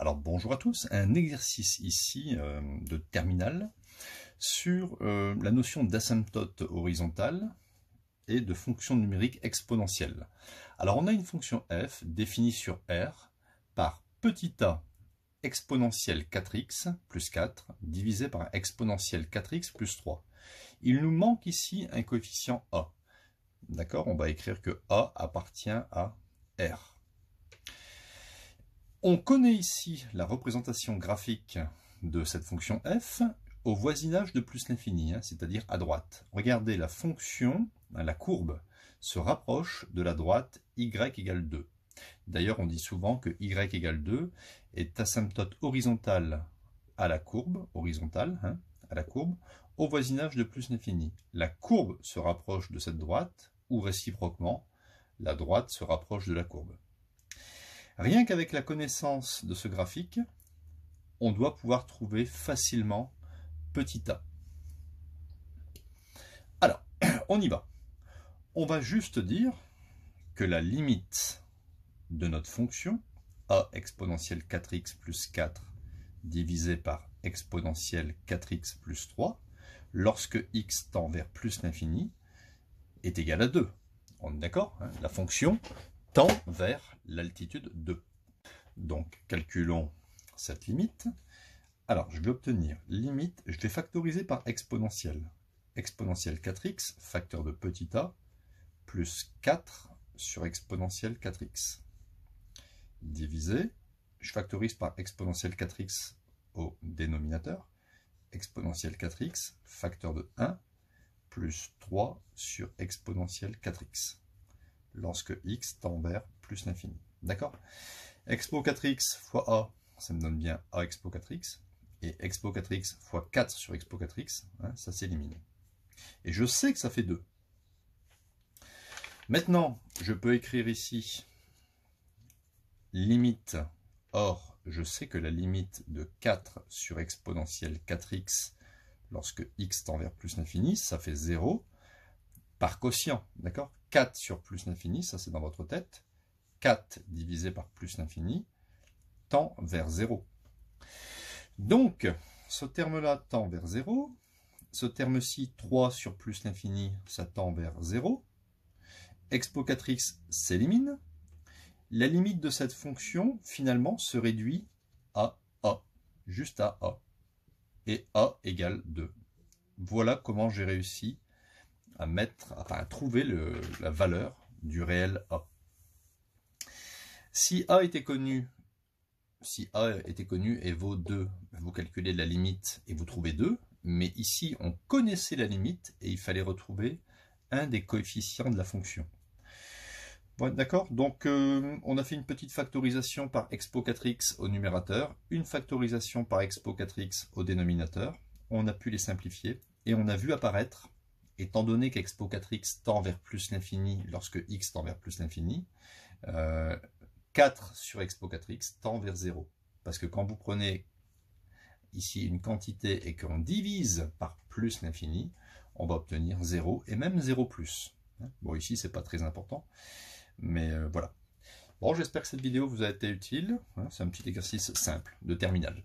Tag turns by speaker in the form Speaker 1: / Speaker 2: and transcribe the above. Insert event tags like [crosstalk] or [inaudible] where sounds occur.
Speaker 1: Alors bonjour à tous, un exercice ici euh, de terminal sur euh, la notion d'asymptote horizontale et de fonction numérique exponentielle. Alors on a une fonction f définie sur R par petit a exponentielle 4x plus 4 divisé par exponentielle 4x plus 3. Il nous manque ici un coefficient a. D'accord On va écrire que a appartient à R. On connaît ici la représentation graphique de cette fonction f au voisinage de plus l'infini, hein, c'est-à-dire à droite. Regardez, la fonction, hein, la courbe, se rapproche de la droite y égale 2. D'ailleurs, on dit souvent que y égale 2 est asymptote horizontale à la courbe, horizontale, hein, à la courbe, au voisinage de plus l'infini. La courbe se rapproche de cette droite, ou réciproquement, la droite se rapproche de la courbe. Rien qu'avec la connaissance de ce graphique, on doit pouvoir trouver facilement petit a. Alors, [clears throat] on y va. On va juste dire que la limite de notre fonction a exponentielle 4x plus 4 divisé par exponentielle 4x plus 3, lorsque x tend vers plus l'infini, est égal à 2. On est d'accord hein La fonction temps vers l'altitude 2. Donc, calculons cette limite. Alors, je vais obtenir limite, je vais factoriser par exponentielle. Exponentielle 4x, facteur de petit a, plus 4 sur exponentielle 4x. Divisé, je factorise par exponentielle 4x au dénominateur. Exponentielle 4x, facteur de 1, plus 3 sur exponentielle 4x lorsque x tend vers plus l'infini. D'accord Expo 4x fois a, ça me donne bien a expo 4x, et expo 4x fois 4 sur expo 4x, hein, ça s'élimine. Et je sais que ça fait 2. Maintenant, je peux écrire ici limite, or je sais que la limite de 4 sur exponentielle 4x, lorsque x tend vers plus l'infini, ça fait 0 par quotient, d'accord 4 sur plus l'infini, ça c'est dans votre tête, 4 divisé par plus l'infini, tend vers 0. Donc, ce terme-là tend vers 0, ce terme-ci, 3 sur plus l'infini, ça tend vers 0, expo 4x s'élimine, la limite de cette fonction, finalement, se réduit à a, juste à a, et a égale 2. Voilà comment j'ai réussi à mettre, enfin à trouver la valeur du réel A. Si A était connu, si A était connu et vaut 2, vous calculez la limite et vous trouvez 2, mais ici on connaissait la limite et il fallait retrouver un des coefficients de la fonction. D'accord Donc euh, on a fait une petite factorisation par expo 4x au numérateur, une factorisation par expo 4x au dénominateur, on a pu les simplifier et on a vu apparaître étant donné qu'expo 4x tend vers plus l'infini lorsque x tend vers plus l'infini, 4 euh, sur expo 4x tend vers 0. Parce que quand vous prenez ici une quantité et qu'on divise par plus l'infini, on va obtenir 0 et même 0 plus. Hein? Bon, ici, c'est pas très important, mais euh, voilà. Bon, j'espère que cette vidéo vous a été utile. Hein, c'est un petit exercice simple de terminal.